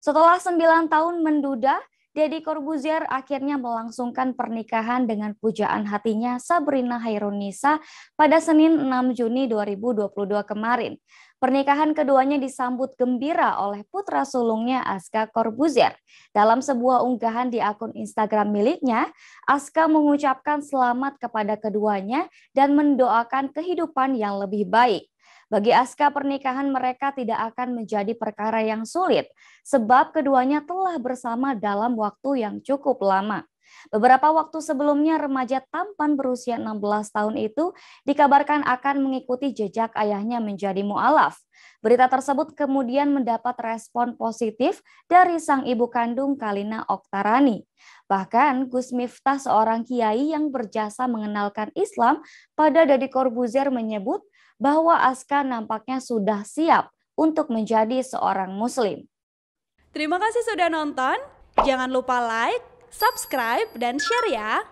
Setelah sembilan tahun menduda, Deddy Corbuzier akhirnya melangsungkan pernikahan dengan pujaan hatinya Sabrina Hairunisa pada Senin 6 Juni 2022 kemarin. Pernikahan keduanya disambut gembira oleh putra sulungnya Aska Corbuzier. Dalam sebuah unggahan di akun Instagram miliknya, Aska mengucapkan selamat kepada keduanya dan mendoakan kehidupan yang lebih baik. Bagi Aska, pernikahan mereka tidak akan menjadi perkara yang sulit, sebab keduanya telah bersama dalam waktu yang cukup lama. Beberapa waktu sebelumnya, remaja tampan berusia 16 tahun itu dikabarkan akan mengikuti jejak ayahnya menjadi mualaf. Berita tersebut kemudian mendapat respon positif dari sang ibu kandung Kalina Oktarani. Bahkan Gus Miftah seorang kiai yang berjasa mengenalkan Islam pada Deddy Corbuzier menyebut bahwa Aska nampaknya sudah siap untuk menjadi seorang muslim. Terima kasih sudah nonton. Jangan lupa like, subscribe, dan share ya.